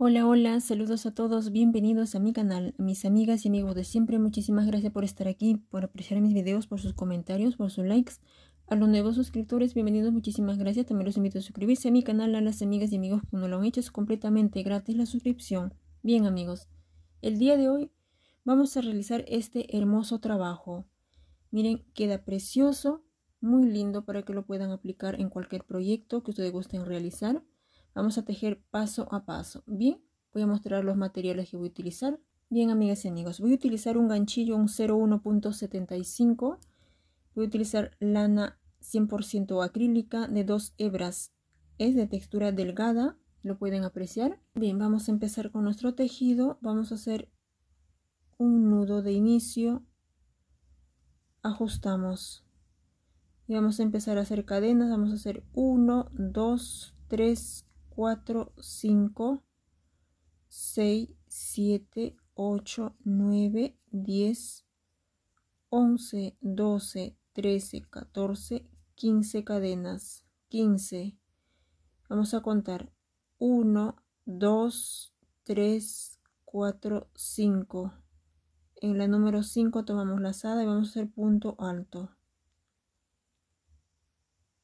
Hola, hola, saludos a todos, bienvenidos a mi canal, mis amigas y amigos de siempre, muchísimas gracias por estar aquí, por apreciar mis videos, por sus comentarios, por sus likes. A los nuevos suscriptores, bienvenidos, muchísimas gracias, también los invito a suscribirse a mi canal, a las amigas y amigos que no lo han hecho, es completamente gratis la suscripción. Bien amigos, el día de hoy vamos a realizar este hermoso trabajo. Miren, queda precioso, muy lindo para que lo puedan aplicar en cualquier proyecto que ustedes gusten realizar. Vamos a tejer paso a paso. Bien, voy a mostrar los materiales que voy a utilizar. Bien, amigas y amigos, voy a utilizar un ganchillo, un 01.75. Voy a utilizar lana 100% acrílica de dos hebras. Es de textura delgada, lo pueden apreciar. Bien, vamos a empezar con nuestro tejido. Vamos a hacer un nudo de inicio. Ajustamos. Y vamos a empezar a hacer cadenas. Vamos a hacer 1, 2, 3, 4, 5, 6, 7, 8, 9, 10, 11, 12, 13, 14, 15 cadenas. 15. Vamos a contar 1, 2, 3, 4, 5. En la número 5 tomamos la lazada y vamos a hacer punto alto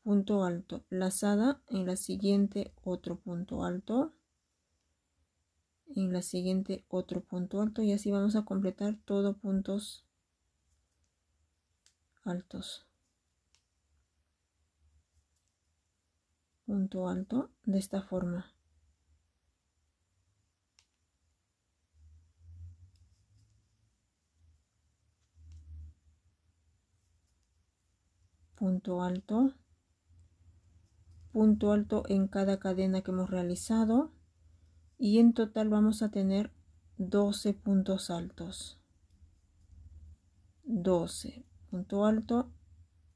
punto alto, lazada en la siguiente otro punto alto, en la siguiente otro punto alto y así vamos a completar todo puntos altos. Punto alto de esta forma. punto alto punto alto en cada cadena que hemos realizado y en total vamos a tener 12 puntos altos 12 punto alto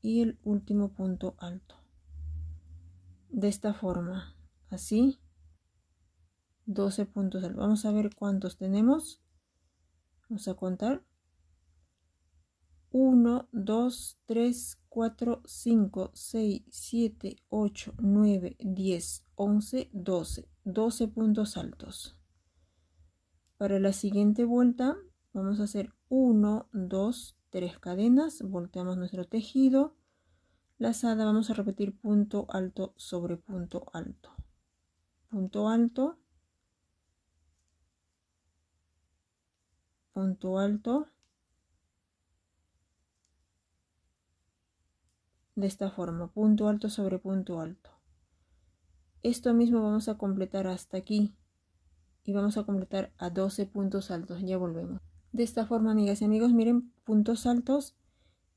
y el último punto alto de esta forma así 12 puntos vamos a ver cuántos tenemos vamos a contar 1 2 3 4, 5, 6, 7, 8, 9, 10, 11, 12. 12 puntos altos. Para la siguiente vuelta vamos a hacer 1, 2, 3 cadenas. Volteamos nuestro tejido. Lazada vamos a repetir punto alto sobre punto alto. Punto alto. Punto alto. de esta forma, punto alto sobre punto alto. Esto mismo vamos a completar hasta aquí y vamos a completar a 12 puntos altos, ya volvemos. De esta forma, amigas y amigos, miren puntos altos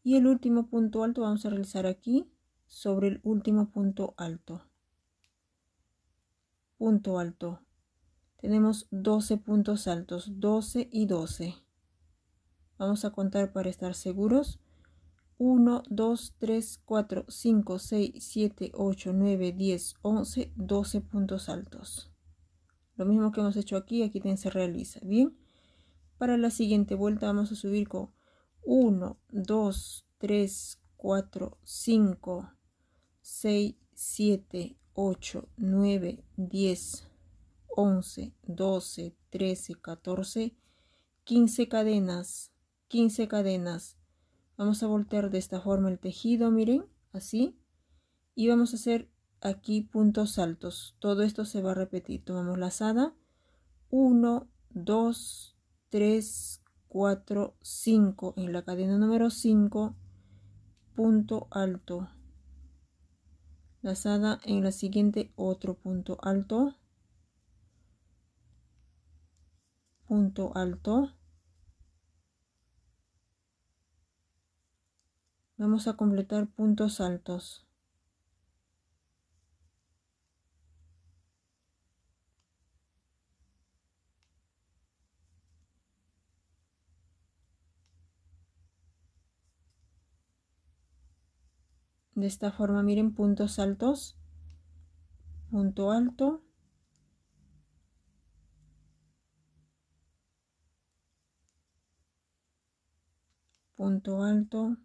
y el último punto alto vamos a realizar aquí sobre el último punto alto. Punto alto. Tenemos 12 puntos altos, 12 y 12. Vamos a contar para estar seguros. 1, 2, 3, 4, 5, 6, 7, 8, 9, 10, 11, 12 puntos altos. Lo mismo que hemos hecho aquí, aquí también se realiza. Bien, para la siguiente vuelta vamos a subir con 1, 2, 3, 4, 5, 6, 7, 8, 9, 10, 11, 12, 13, 14, 15 cadenas, 15 cadenas, vamos a voltear de esta forma el tejido miren así y vamos a hacer aquí puntos altos todo esto se va a repetir tomamos lazada 1 2 3 4 5 en la cadena número 5 punto alto lazada en la siguiente otro punto alto punto alto vamos a completar puntos altos de esta forma miren puntos altos punto alto punto alto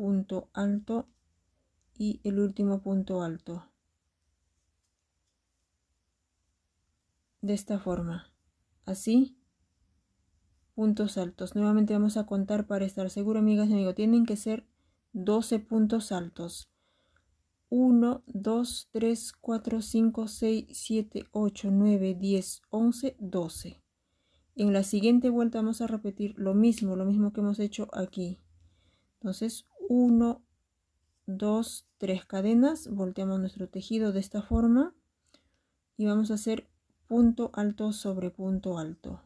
punto alto y el último punto alto. De esta forma. Así. Puntos altos. Nuevamente vamos a contar para estar seguro, amigas y amigos. Tienen que ser 12 puntos altos. 1, 2, 3, 4, 5, 6, 7, 8, 9, 10, 11, 12. En la siguiente vuelta vamos a repetir lo mismo, lo mismo que hemos hecho aquí. Entonces, 1, 2, 3 cadenas, volteamos nuestro tejido de esta forma y vamos a hacer punto alto sobre punto alto.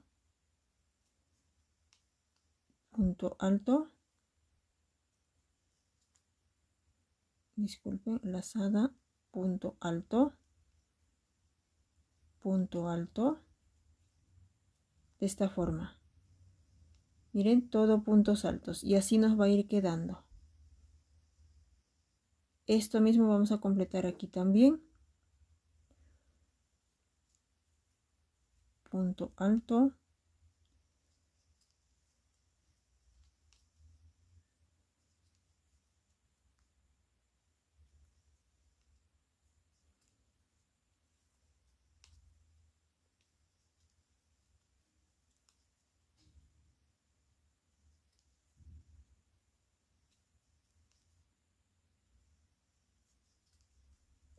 Punto alto. Disculpen, lazada, punto alto. Punto alto. De esta forma. Miren, todo puntos altos y así nos va a ir quedando esto mismo vamos a completar aquí también punto alto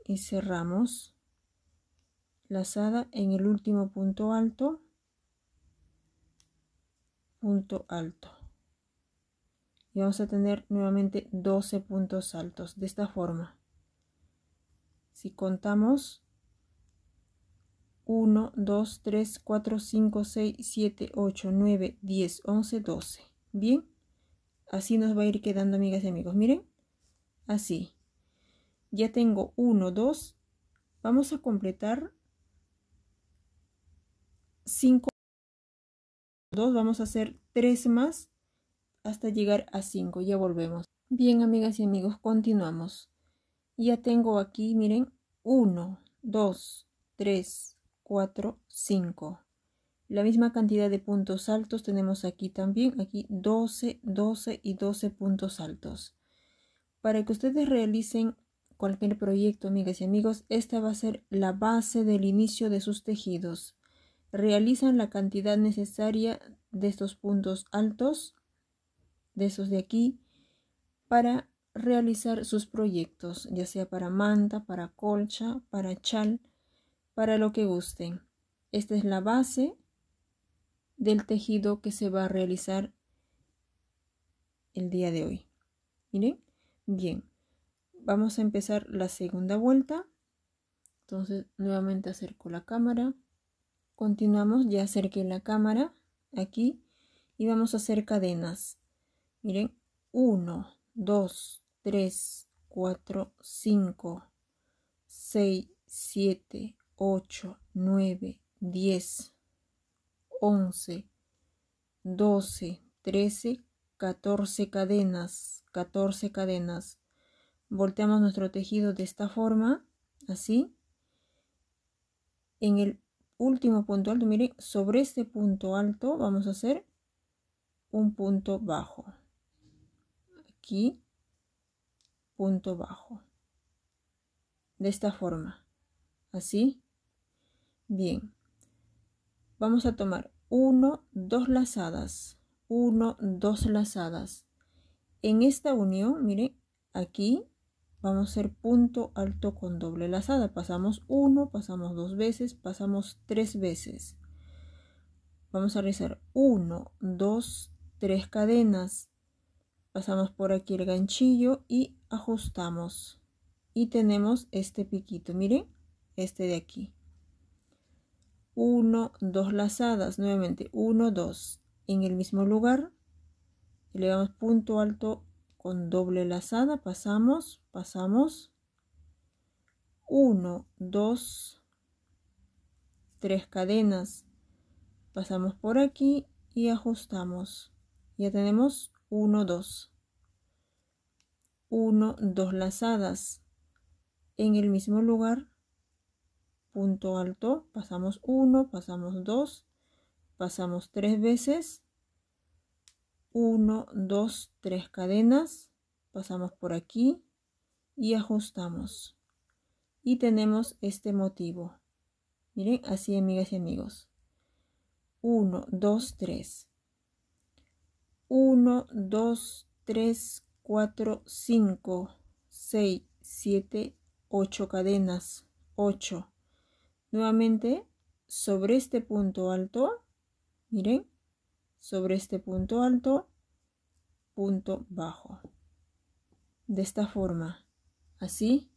y cerramos lazada en el último punto alto punto alto y vamos a tener nuevamente 12 puntos altos de esta forma si contamos 1 2 3 4 5 6 7 8 9 10 11 12 bien así nos va a ir quedando amigas y amigos miren así ya tengo 1, 2. Vamos a completar 5. 2, vamos a hacer 3 más hasta llegar a 5. Ya volvemos. Bien, amigas y amigos, continuamos. Ya tengo aquí, miren, 1, 2, 3, 4, 5. La misma cantidad de puntos altos tenemos aquí también, aquí 12, 12 y 12 puntos altos. Para que ustedes realicen cualquier proyecto, amigas y amigos, esta va a ser la base del inicio de sus tejidos. Realizan la cantidad necesaria de estos puntos altos, de esos de aquí, para realizar sus proyectos, ya sea para manta, para colcha, para chal, para lo que gusten. Esta es la base del tejido que se va a realizar el día de hoy. Miren, bien vamos a empezar la segunda vuelta. Entonces nuevamente acerco la cámara. Continuamos, ya acerqué la cámara aquí y vamos a hacer cadenas. Miren, 1, 2, 3, 4, 5, 6, 7, 8, 9, 10, 11, 12, 13, 14 cadenas, 14 cadenas, volteamos nuestro tejido de esta forma, así. En el último punto alto, mire sobre este punto alto vamos a hacer un punto bajo. Aquí, punto bajo. De esta forma, así. Bien. Vamos a tomar uno dos lazadas, uno dos lazadas. En esta unión, miren, aquí vamos a hacer punto alto con doble lazada. Pasamos uno pasamos dos veces, pasamos tres veces. Vamos a realizar uno dos tres cadenas. Pasamos por aquí el ganchillo y ajustamos. Y tenemos este piquito, miren, este de aquí. Uno, dos lazadas, nuevamente Uno, dos En el mismo lugar, Le damos punto alto con doble lazada pasamos, pasamos 1, 2, 3 cadenas, pasamos por aquí y ajustamos. Ya tenemos 1, 2. 1, 2 lazadas. En el mismo lugar, punto alto, pasamos 1, pasamos 2, pasamos 3 veces 1, 2, 3 cadenas, pasamos por aquí y ajustamos. Y tenemos este motivo. Miren, así amigas y amigos. 1, 2, 3. 1, 2, 3, 4, 5, 6, 7, 8 cadenas. 8. Nuevamente, sobre este punto alto, miren, sobre este punto alto, punto bajo. De esta forma, así.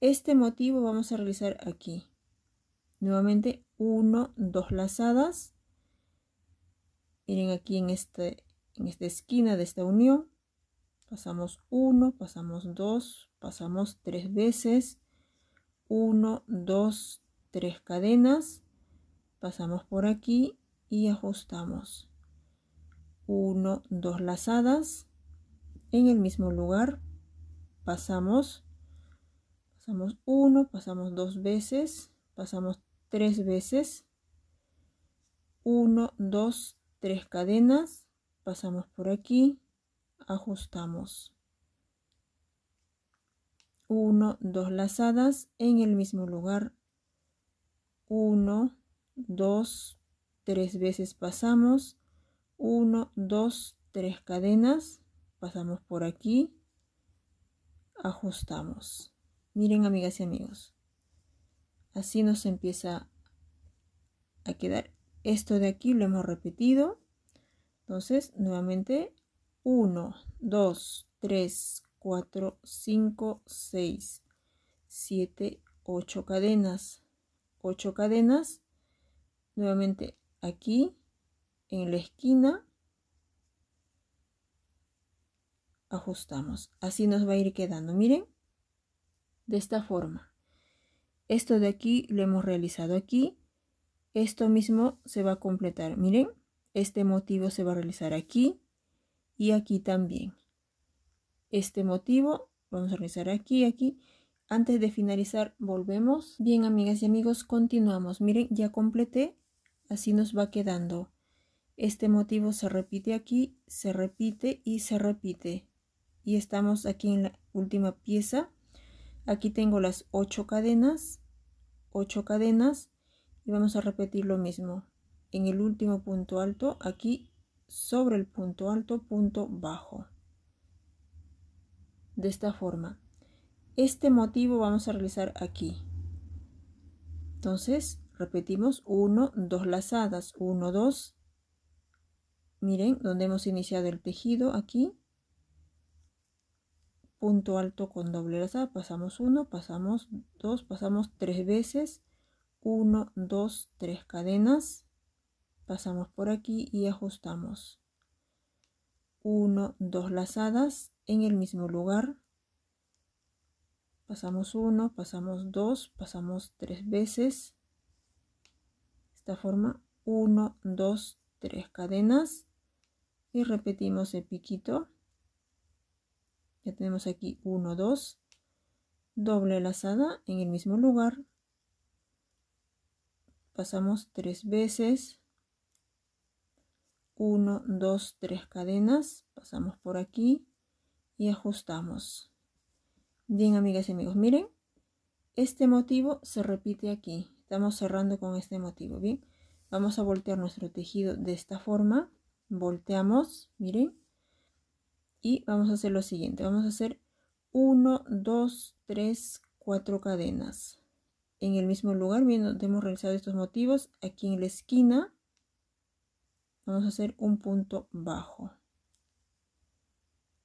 Este motivo vamos a realizar aquí. Nuevamente uno dos lazadas. Miren aquí en, este, en esta esquina de esta unión. Pasamos uno pasamos dos pasamos tres veces. uno dos tres cadenas. Pasamos por aquí y ajustamos 1 2 lazadas en el mismo lugar pasamos pasamos 1 pasamos 2 veces pasamos 3 veces 1 2 3 cadenas pasamos por aquí ajustamos 1 2 lazadas en el mismo lugar 1 2 tres veces pasamos 1 2 3 cadenas pasamos por aquí ajustamos miren amigas y amigos así nos empieza a quedar esto de aquí lo hemos repetido entonces nuevamente 1 2 3 4 5 6 7 8 cadenas 8 cadenas nuevamente aquí en la esquina ajustamos. Así nos va a ir quedando. Miren, de esta forma. Esto de aquí lo hemos realizado aquí. Esto mismo se va a completar. Miren, este motivo se va a realizar aquí y aquí también. Este motivo vamos a realizar aquí, aquí. Antes de finalizar, volvemos. Bien, amigas y amigos, continuamos. Miren, ya completé Así nos va quedando. Este motivo se repite aquí, se repite y se repite. Y estamos aquí en la última pieza. Aquí tengo las ocho cadenas, ocho cadenas y vamos a repetir lo mismo. En el último punto alto, aquí sobre el punto alto, punto bajo. De esta forma. Este motivo vamos a realizar aquí. Entonces, Repetimos 1, 2 lazadas, 1, 2. Miren donde hemos iniciado el tejido aquí. Punto alto con doble lazada, pasamos 1, pasamos 2, pasamos 3 veces. 1, 2, 3 cadenas. Pasamos por aquí y ajustamos. 1, 2 lazadas en el mismo lugar. Pasamos 1, pasamos 2, pasamos 3 veces forma 1 2 3 cadenas y repetimos el piquito ya tenemos aquí 1 2 doble lazada en el mismo lugar pasamos tres veces 1 2 3 cadenas pasamos por aquí y ajustamos bien amigas y amigos miren este motivo se repite aquí Estamos cerrando con este motivo, ¿bien? Vamos a voltear nuestro tejido de esta forma. Volteamos, miren. Y vamos a hacer lo siguiente. Vamos a hacer 1, 2, 3, 4 cadenas. En el mismo lugar, bien, donde hemos realizado estos motivos, aquí en la esquina, vamos a hacer un punto bajo.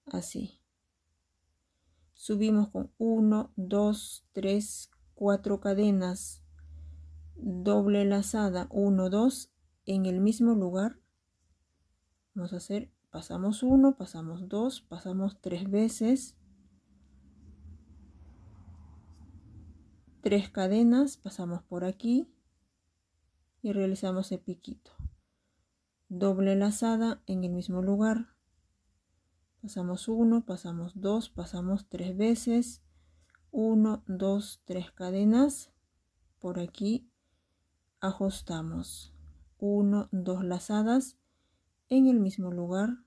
Así. Subimos con 1, 2, 3, 4 cadenas doble lazada 1 2 en el mismo lugar vamos a hacer pasamos 1 pasamos 2 pasamos 3 veces tres cadenas pasamos por aquí y realizamos el piquito doble lazada en el mismo lugar pasamos 1 pasamos 2 pasamos 3 veces 1 2 3 cadenas por aquí ajustamos 1 2 lazadas en el mismo lugar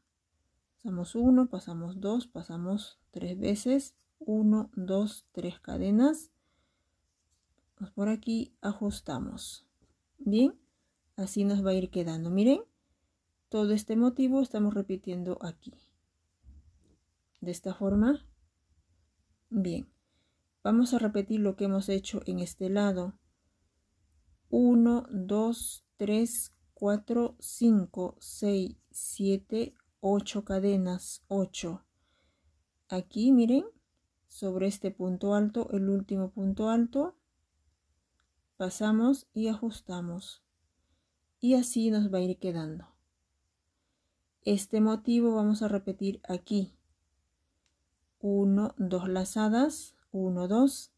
pasamos uno pasamos dos pasamos tres veces 1 2 tres cadenas por aquí ajustamos bien así nos va a ir quedando miren todo este motivo estamos repitiendo aquí de esta forma bien vamos a repetir lo que hemos hecho en este lado 1, 2, 3, 4, 5, 6, 7, 8 cadenas, 8. Aquí miren, sobre este punto alto, el último punto alto, pasamos y ajustamos. Y así nos va a ir quedando. Este motivo vamos a repetir aquí. 1, 2 lazadas, 1, 2.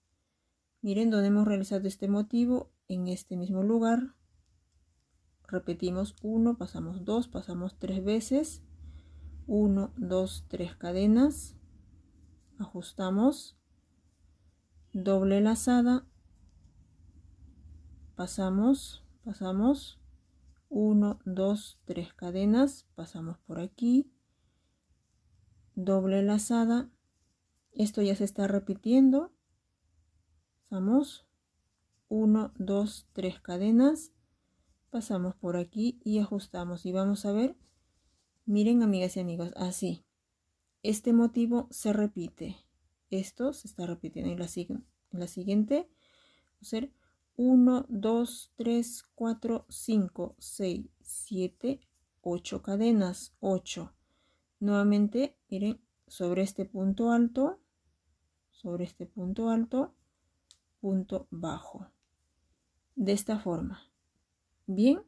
Miren donde hemos realizado este motivo, en este mismo lugar repetimos 1 pasamos 2 pasamos 3 veces 1 2 3 cadenas ajustamos doble lazada pasamos pasamos 1 2 3 cadenas pasamos por aquí doble lazada esto ya se está repitiendo pasamos 1, 2, 3 cadenas, pasamos por aquí y ajustamos y vamos a ver, miren amigas y amigos, así, este motivo se repite, esto se está repitiendo y la, la siguiente, 1, 2, 3, 4, 5, 6, 7, 8 cadenas, 8. Nuevamente, miren, sobre este punto alto, sobre este punto alto, punto bajo de esta forma. Bien,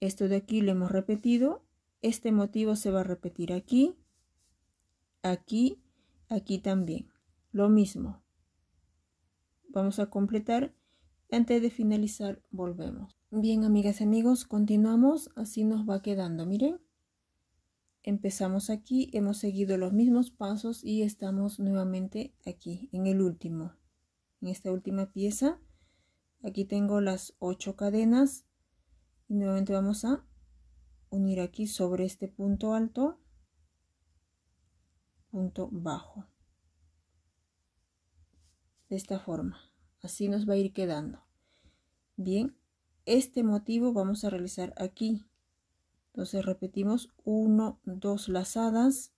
esto de aquí lo hemos repetido. Este motivo se va a repetir aquí, aquí, aquí también. Lo mismo. Vamos a completar. Antes de finalizar, volvemos. Bien, amigas y amigos, continuamos. Así nos va quedando. Miren. Empezamos aquí, hemos seguido los mismos pasos y estamos nuevamente aquí, en el último, en esta última pieza aquí tengo las ocho cadenas y nuevamente vamos a unir aquí sobre este punto alto punto bajo de esta forma así nos va a ir quedando bien este motivo vamos a realizar aquí entonces repetimos uno, dos lazadas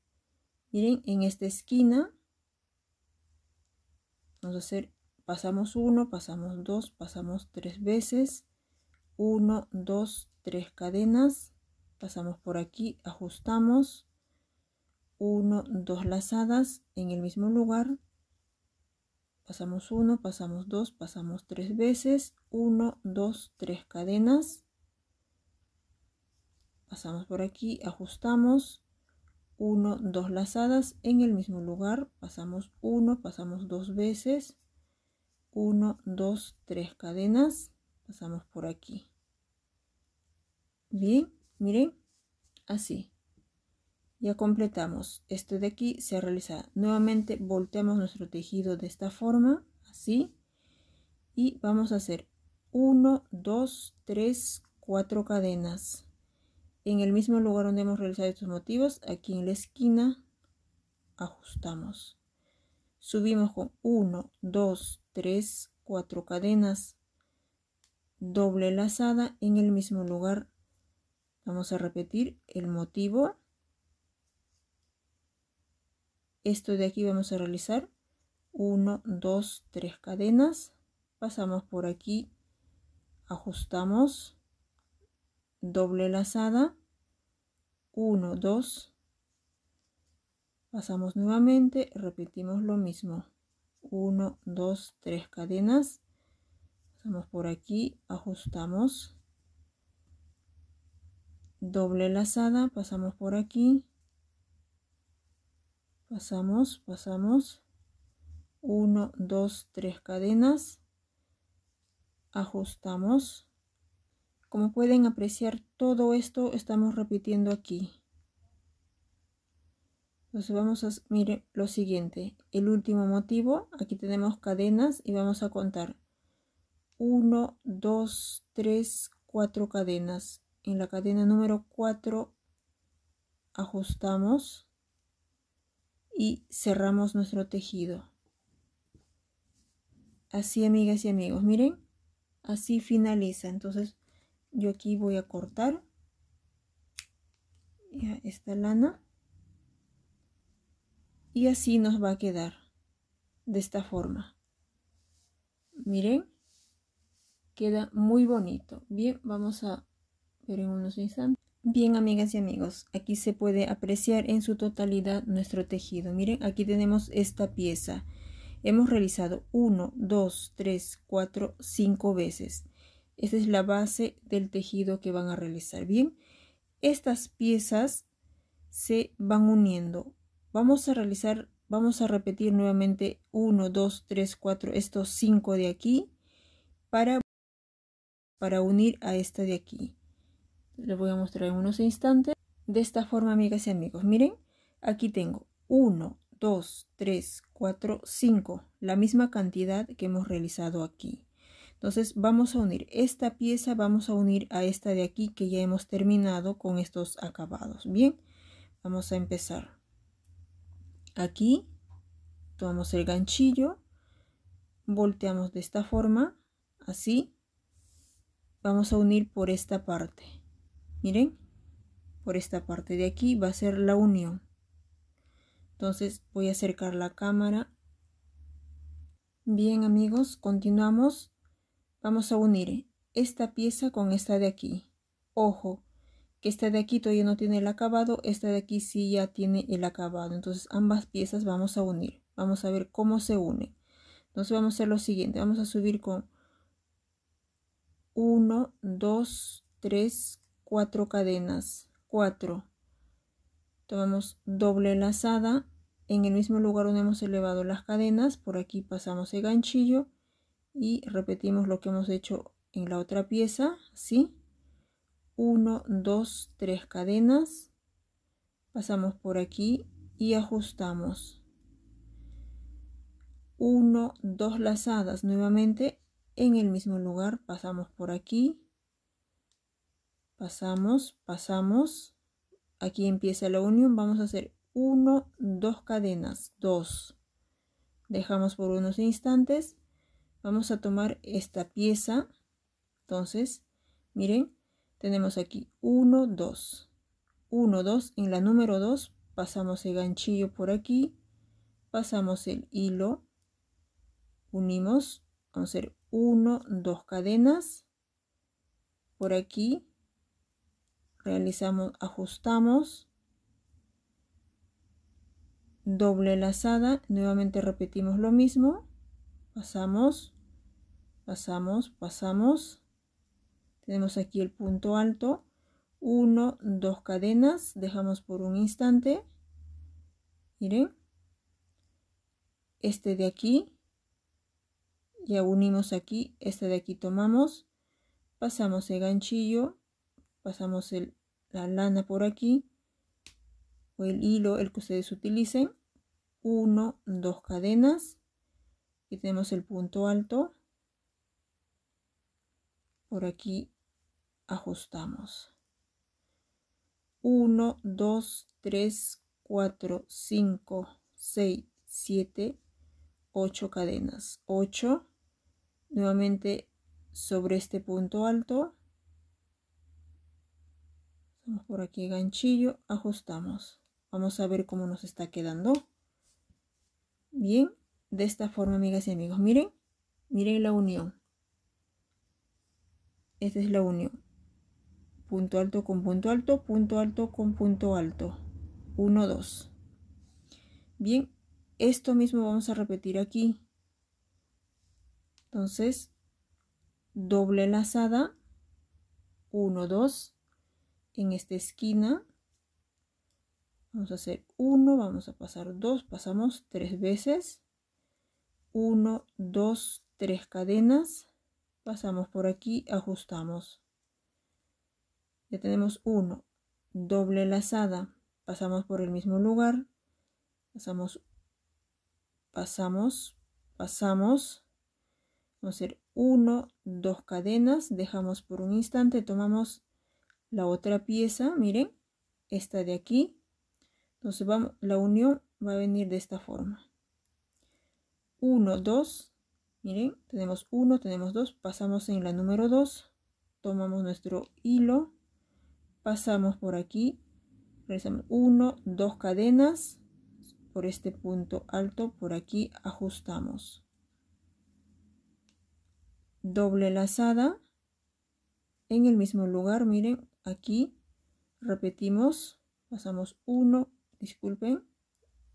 miren en esta esquina vamos a hacer Pasamos 1, pasamos 2, pasamos 3 veces. 1, 2, 3 cadenas. Pasamos por aquí, ajustamos. 1, 2 lazadas en el mismo lugar. Pasamos 1, pasamos 2, pasamos 3 veces. 1, 2, 3 cadenas. Pasamos por aquí, ajustamos. 1, 2 lazadas en el mismo lugar. Pasamos 1, pasamos 2 veces. 1, 2, 3 cadenas. Pasamos por aquí. Bien, miren, así. Ya completamos. Este de aquí se realiza. Nuevamente volteamos nuestro tejido de esta forma, así. Y vamos a hacer 1, 2, 3, 4 cadenas. En el mismo lugar donde hemos realizado estos motivos, aquí en la esquina, ajustamos. Subimos con 1, 2, 3, 4 cadenas doble lazada en el mismo lugar. Vamos a repetir el motivo. Esto de aquí vamos a realizar 1, 2, 3 cadenas. Pasamos por aquí, ajustamos, doble lazada, 1, 2. Pasamos nuevamente, repetimos lo mismo. 1 2 3 cadenas pasamos por aquí ajustamos doble lazada pasamos por aquí pasamos pasamos 1 2 3 cadenas ajustamos como pueden apreciar todo esto estamos repitiendo aquí entonces vamos a mirar lo siguiente. El último motivo, aquí tenemos cadenas y vamos a contar 1, 2, 3, 4 cadenas. En la cadena número 4 ajustamos y cerramos nuestro tejido. Así amigas y amigos, miren, así finaliza. Entonces yo aquí voy a cortar esta lana. Y así nos va a quedar de esta forma. Miren, queda muy bonito. Bien, vamos a ver unos instantes. Bien, amigas y amigos, aquí se puede apreciar en su totalidad nuestro tejido. Miren, aquí tenemos esta pieza. Hemos realizado 1, 2, 3, 4, 5 veces. Esta es la base del tejido que van a realizar. Bien, estas piezas se van uniendo Vamos a realizar, vamos a repetir nuevamente 1, 2, 3, 4, estos 5 de aquí para, para unir a esta de aquí. Les voy a mostrar en unos instantes. De esta forma, amigas y amigos, miren, aquí tengo 1, 2, 3, 4, 5, la misma cantidad que hemos realizado aquí. Entonces vamos a unir esta pieza, vamos a unir a esta de aquí que ya hemos terminado con estos acabados. Bien, vamos a empezar aquí tomamos el ganchillo volteamos de esta forma así vamos a unir por esta parte miren por esta parte de aquí va a ser la unión entonces voy a acercar la cámara bien amigos continuamos vamos a unir esta pieza con esta de aquí ojo que esta de aquí todavía no tiene el acabado, esta de aquí sí ya tiene el acabado. Entonces ambas piezas vamos a unir, vamos a ver cómo se une Entonces vamos a hacer lo siguiente, vamos a subir con 1, 2, 3, 4 cadenas, 4. Tomamos doble lazada, en el mismo lugar donde hemos elevado las cadenas, por aquí pasamos el ganchillo y repetimos lo que hemos hecho en la otra pieza, así 1, 2, 3 cadenas, pasamos por aquí y ajustamos. 1, 2 lazadas nuevamente en el mismo lugar, pasamos por aquí, pasamos, pasamos, aquí empieza la unión, vamos a hacer 1, 2 cadenas, 2, dejamos por unos instantes, vamos a tomar esta pieza, entonces, miren, tenemos aquí 1, 2. 1, 2. En la número 2 pasamos el ganchillo por aquí, pasamos el hilo, unimos, vamos a hacer 1, 2 cadenas. Por aquí realizamos, ajustamos, doble lazada, nuevamente repetimos lo mismo, pasamos, pasamos, pasamos, tenemos aquí el punto alto, 1, 2 cadenas, dejamos por un instante, miren, este de aquí, ya unimos aquí, este de aquí tomamos, pasamos el ganchillo, pasamos el, la lana por aquí, o el hilo, el que ustedes utilicen, 1, 2 cadenas, y tenemos el punto alto, por aquí ajustamos. 1, 2, 3, 4, 5, 6, 7, 8 cadenas. 8, nuevamente sobre este punto alto. Vamos por aquí ganchillo, ajustamos. Vamos a ver cómo nos está quedando. Bien, de esta forma, amigas y amigos, miren, miren la unión. Esta es la unión punto alto con punto alto, punto alto con punto alto. 1, 2. Bien, esto mismo vamos a repetir aquí. Entonces, doble lazada, 1, 2, en esta esquina. Vamos a hacer 1, vamos a pasar 2, pasamos 3 veces. 1, 2, 3 cadenas. Pasamos por aquí, ajustamos ya tenemos uno doble lazada, pasamos por el mismo lugar, pasamos, pasamos, pasamos, vamos a hacer uno dos cadenas, dejamos por un instante, tomamos la otra pieza, miren, esta de aquí, entonces vamos, la unión va a venir de esta forma. uno dos miren, tenemos uno tenemos dos pasamos en la número 2, tomamos nuestro hilo, pasamos por aquí, regresamos 1, 2 cadenas, por este punto alto, por aquí ajustamos. Doble lazada, en el mismo lugar, miren, aquí repetimos, pasamos 1, disculpen,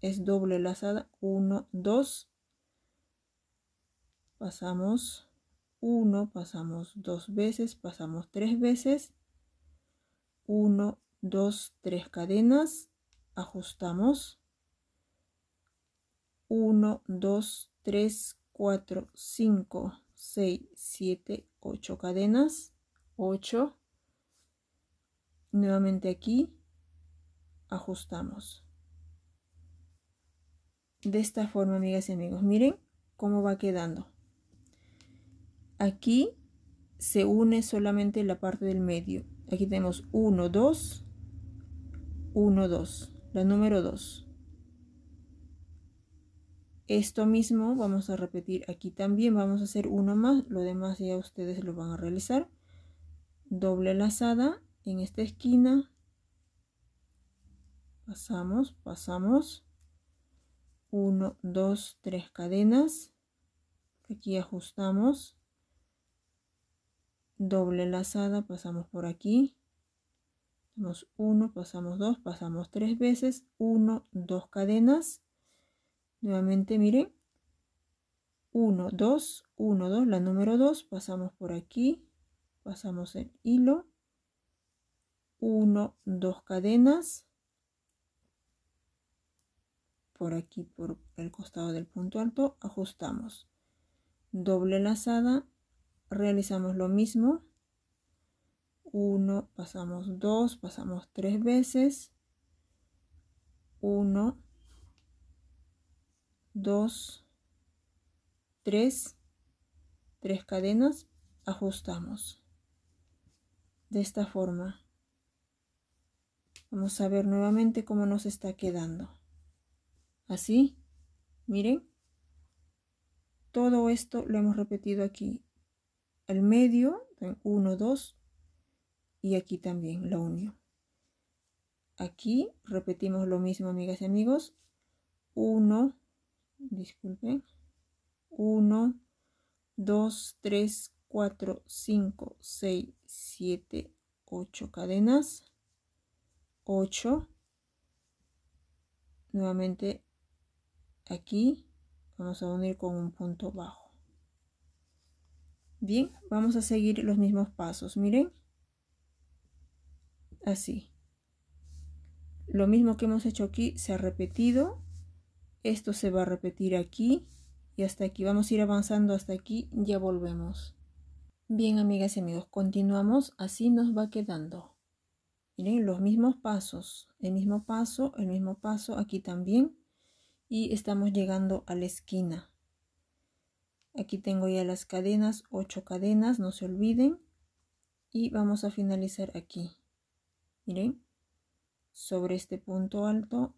es doble lazada, 1, 2, pasamos 1, pasamos dos veces, pasamos tres veces 1, 2, 3 cadenas, ajustamos. 1, 2, 3, 4, 5, 6, 7, 8 cadenas, 8. Nuevamente aquí, ajustamos. De esta forma, amigas y amigos, miren cómo va quedando. Aquí se une solamente la parte del medio Aquí tenemos 1, 2, 1, 2, la número 2. Esto mismo vamos a repetir aquí también, vamos a hacer uno más, lo demás ya ustedes lo van a realizar. Doble lazada en esta esquina, pasamos, pasamos, 1, 2, 3 cadenas, aquí ajustamos, doble lazada pasamos por aquí Pasamos 1 pasamos 2 pasamos 3 veces 1 2 cadenas nuevamente miren 1 2 1 2 la número 2 pasamos por aquí pasamos el hilo 1 2 cadenas por aquí por el costado del punto alto ajustamos doble lazada realizamos lo mismo. 1, pasamos 2, pasamos tres veces. 1, 2, 3, tres cadenas, ajustamos. De esta forma. Vamos a ver nuevamente cómo nos está quedando. Así, miren. Todo esto lo hemos repetido aquí el medio, 1, 2, y aquí también la unión. Aquí repetimos lo mismo, amigas y amigos. 1, disculpen, 1, 2, 3, 4, 5, 6, 7, 8 cadenas, 8, nuevamente aquí vamos a unir con un punto bajo. Bien, vamos a seguir los mismos pasos. Miren, así. Lo mismo que hemos hecho aquí se ha repetido. Esto se va a repetir aquí y hasta aquí. Vamos a ir avanzando hasta aquí, ya volvemos. Bien, amigas y amigos, continuamos. Así nos va quedando. Miren, los mismos pasos. El mismo paso, el mismo paso aquí también. Y estamos llegando a la esquina aquí tengo ya las cadenas ocho cadenas no se olviden y vamos a finalizar aquí miren sobre este punto alto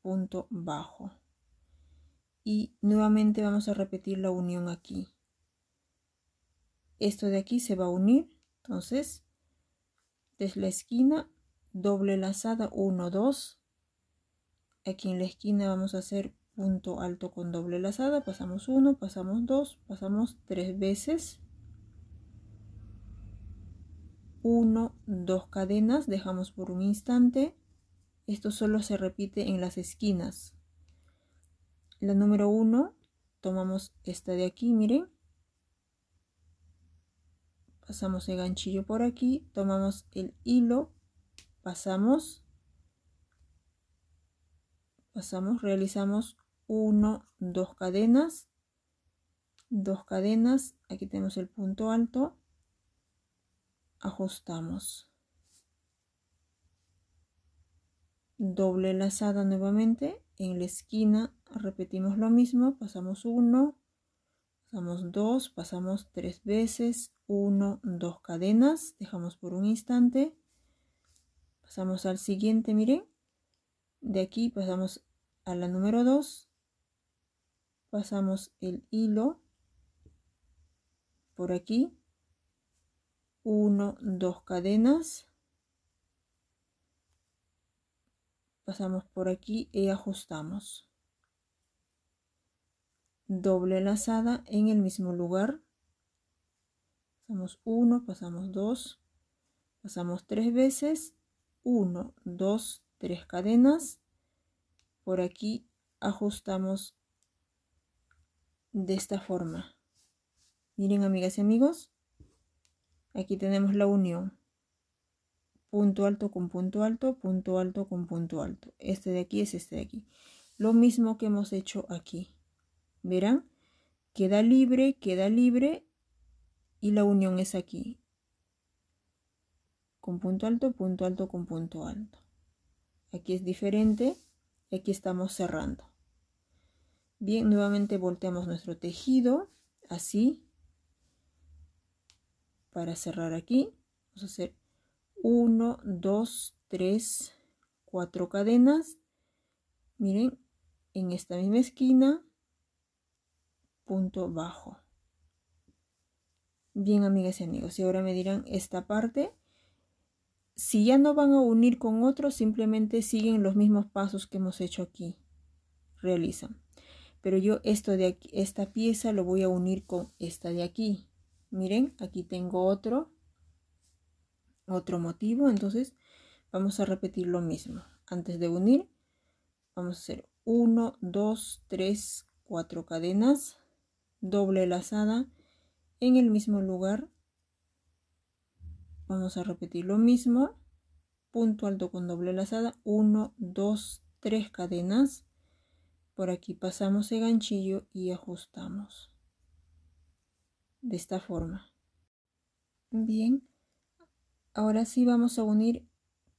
punto bajo y nuevamente vamos a repetir la unión aquí esto de aquí se va a unir entonces desde la esquina doble lazada 1 2 aquí en la esquina vamos a hacer punto alto con doble lazada, pasamos uno pasamos 2, pasamos tres veces, uno dos cadenas, dejamos por un instante, esto solo se repite en las esquinas. La número uno tomamos esta de aquí, miren, pasamos el ganchillo por aquí, tomamos el hilo, pasamos pasamos, realizamos 1, 2 cadenas, 2 cadenas, aquí tenemos el punto alto, ajustamos. Doble lazada nuevamente, en la esquina repetimos lo mismo, pasamos 1, pasamos 2, pasamos 3 veces, 1, 2 cadenas, dejamos por un instante, pasamos al siguiente, miren, de aquí pasamos a la número 2, pasamos el hilo por aquí 1 2 cadenas pasamos por aquí y ajustamos doble lazada en el mismo lugar pasamos 1 pasamos 2 pasamos 3 veces 1 2 3 cadenas por aquí ajustamos de esta forma. Miren, amigas y amigos, aquí tenemos la unión. Punto alto con punto alto, punto alto con punto alto. Este de aquí es este de aquí. Lo mismo que hemos hecho aquí. Verán, queda libre, queda libre y la unión es aquí. Con punto alto, punto alto, con punto alto. Aquí es diferente, aquí estamos cerrando. Bien, nuevamente volteamos nuestro tejido, así, para cerrar aquí. Vamos a hacer 1, 2, 3, 4 cadenas. Miren, en esta misma esquina, punto bajo. Bien, amigas y amigos, y ahora me dirán esta parte. Si ya no van a unir con otro, simplemente siguen los mismos pasos que hemos hecho aquí. Realizan pero yo esto de esta pieza lo voy a unir con esta de aquí. Miren, aquí tengo otro, otro motivo, entonces vamos a repetir lo mismo. Antes de unir, vamos a hacer 1, 2, 3, 4 cadenas, doble lazada en el mismo lugar. Vamos a repetir lo mismo, punto alto con doble lazada, 1, 2, 3 cadenas, por aquí pasamos el ganchillo y ajustamos. De esta forma. Bien. Ahora sí vamos a unir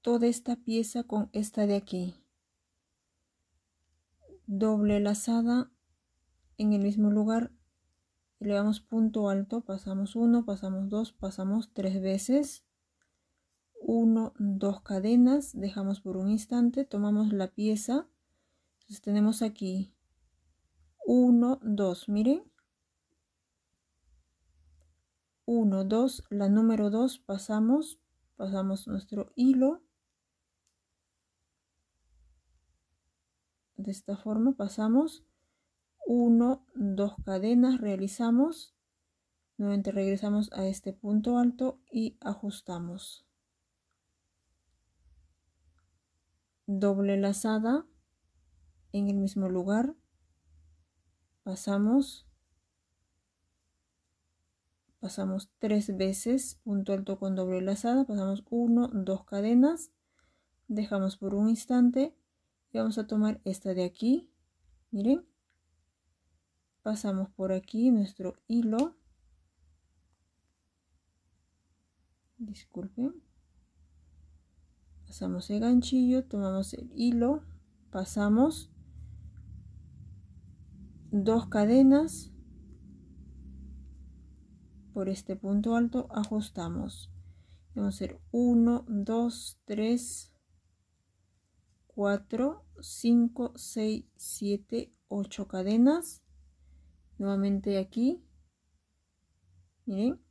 toda esta pieza con esta de aquí. Doble lazada en el mismo lugar. Le damos punto alto, pasamos uno pasamos dos pasamos tres veces. uno dos cadenas, dejamos por un instante, tomamos la pieza entonces tenemos aquí 1, 2, miren. 1, 2, la número 2 pasamos, pasamos nuestro hilo. De esta forma pasamos 1, 2 cadenas, realizamos. Nuevamente regresamos a este punto alto y ajustamos. Doble lazada en el mismo lugar. Pasamos. Pasamos tres veces, punto alto con doble lazada, pasamos uno dos cadenas, dejamos por un instante y vamos a tomar esta de aquí, miren, pasamos por aquí nuestro hilo, disculpen, pasamos el ganchillo, tomamos el hilo, pasamos, dos cadenas por este punto alto ajustamos vamos a hacer 1 2 3 4 5 6 7 8 cadenas nuevamente aquí miren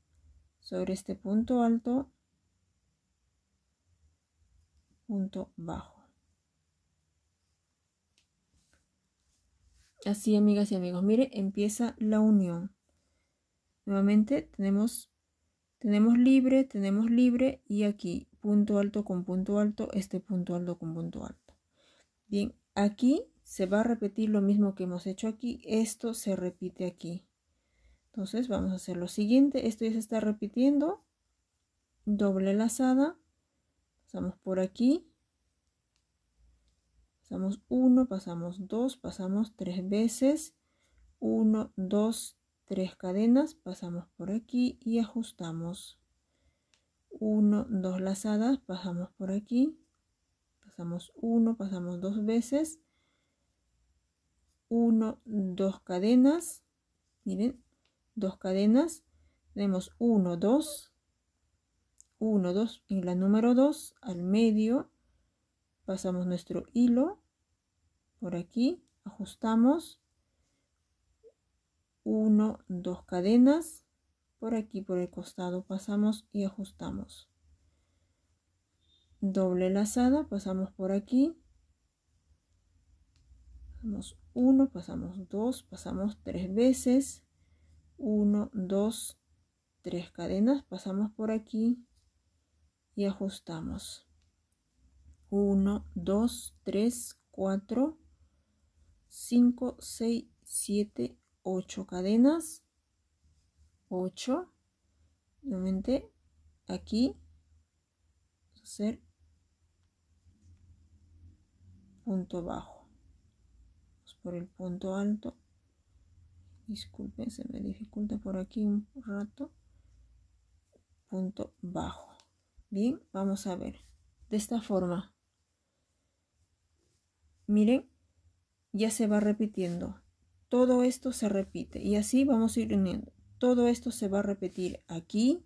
sobre este punto alto punto bajo Así, amigas y amigos, mire, empieza la unión. Nuevamente tenemos, tenemos libre, tenemos libre y aquí punto alto con punto alto, este punto alto con punto alto. Bien, aquí se va a repetir lo mismo que hemos hecho aquí, esto se repite aquí. Entonces vamos a hacer lo siguiente, esto ya se está repitiendo, doble lazada, pasamos por aquí, Pasamos 1, pasamos 2, pasamos 3 veces. 1, 2, 3 cadenas. Pasamos por aquí y ajustamos. 1, 2 lazadas. Pasamos por aquí. Pasamos 1, pasamos 2 veces. 1, 2 cadenas. Miren, 2 cadenas. Tenemos 1, 2. 1, 2 y la número 2 al medio pasamos nuestro hilo por aquí, ajustamos, 1, 2 cadenas, por aquí por el costado pasamos y ajustamos, doble lazada, pasamos por aquí, pasamos 1, pasamos 2, pasamos 3 veces, 1, 2, 3 cadenas, pasamos por aquí y ajustamos. 1, 2, 3, 4, 5, 6, 7, 8 cadenas. 8. Nuevamente aquí. Vamos a hacer punto bajo. Vamos por el punto alto. Disculpen, se me dificulta por aquí un rato. Punto bajo. Bien, vamos a ver. De esta forma. Miren, ya se va repitiendo. Todo esto se repite y así vamos a ir uniendo. Todo esto se va a repetir aquí,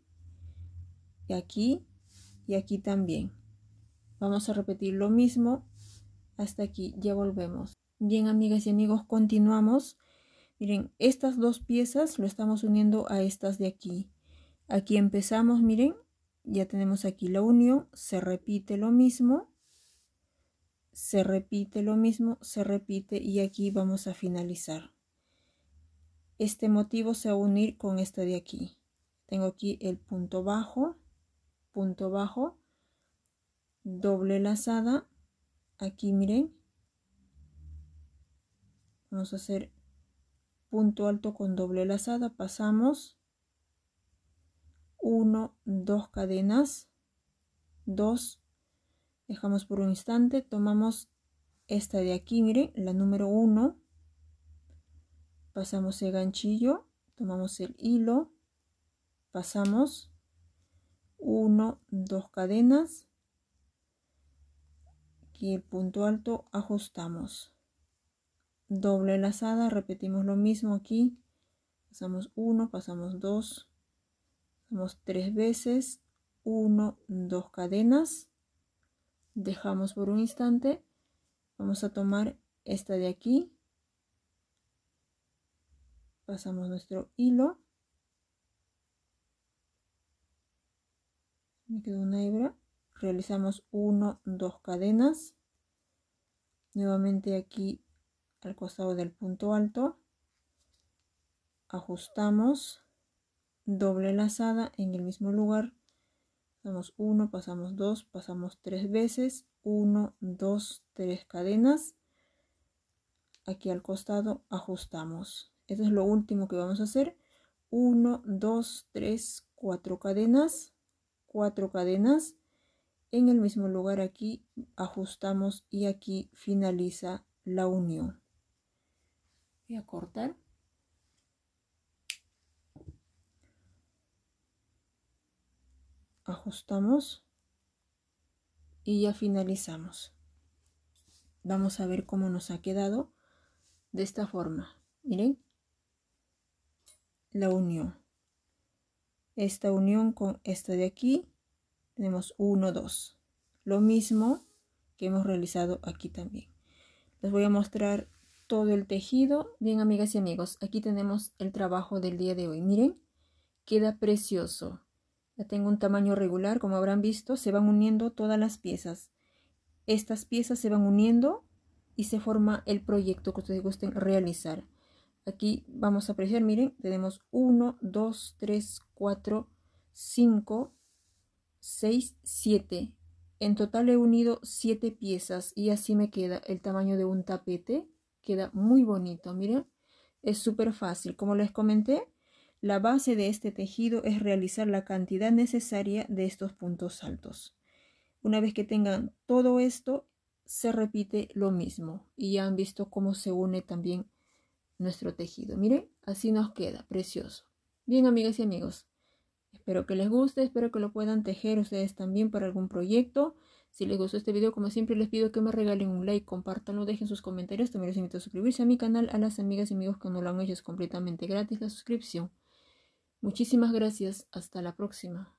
y aquí y aquí también. Vamos a repetir lo mismo hasta aquí, ya volvemos. Bien, amigas y amigos, continuamos. Miren, estas dos piezas lo estamos uniendo a estas de aquí. Aquí empezamos, miren, ya tenemos aquí la unión, se repite lo mismo se repite lo mismo, se repite y aquí vamos a finalizar. Este motivo se va a unir con este de aquí. Tengo aquí el punto bajo, punto bajo, doble lazada. Aquí miren. Vamos a hacer punto alto con doble lazada. Pasamos 1, 2 cadenas, 2, Dejamos por un instante, tomamos esta de aquí, miren, la número 1. Pasamos el ganchillo, tomamos el hilo, pasamos 1, 2 cadenas. Aquí el punto alto ajustamos. Doble lazada, repetimos lo mismo aquí. Pasamos 1, pasamos 2, pasamos 3 veces, 1, 2 cadenas dejamos por un instante. Vamos a tomar esta de aquí. Pasamos nuestro hilo. Me quedó una hebra. Realizamos uno dos cadenas. Nuevamente aquí al costado del punto alto. Ajustamos. Doble lazada en el mismo lugar pasamos 1, pasamos 2, pasamos 3 veces, 1, 2, 3 cadenas, aquí al costado ajustamos. eso es lo último que vamos a hacer, 1, 2, 3, 4 cadenas, 4 cadenas, en el mismo lugar aquí ajustamos y aquí finaliza la unión. Voy a cortar. ajustamos y ya finalizamos. Vamos a ver cómo nos ha quedado de esta forma. Miren, la unión. Esta unión con esta de aquí, tenemos 1, 2. Lo mismo que hemos realizado aquí también. Les voy a mostrar todo el tejido. Bien, amigas y amigos, aquí tenemos el trabajo del día de hoy. Miren, queda precioso. Ya tengo un tamaño regular, como habrán visto, se van uniendo todas las piezas. Estas piezas se van uniendo y se forma el proyecto que ustedes gusten realizar. Aquí vamos a apreciar, miren, tenemos 1, 2, 3, 4, 5, 6, 7. En total he unido 7 piezas y así me queda el tamaño de un tapete. Queda muy bonito, miren. Es súper fácil. Como les comenté, la base de este tejido es realizar la cantidad necesaria de estos puntos altos. Una vez que tengan todo esto, se repite lo mismo y ya han visto cómo se une también nuestro tejido. Miren, así nos queda, precioso. Bien, amigas y amigos, espero que les guste, espero que lo puedan tejer ustedes también para algún proyecto. Si les gustó este video, como siempre, les pido que me regalen un like, compartanlo, dejen sus comentarios. También les invito a suscribirse a mi canal. A las amigas y amigos que no lo han hecho es completamente gratis la suscripción. Muchísimas gracias. Hasta la próxima.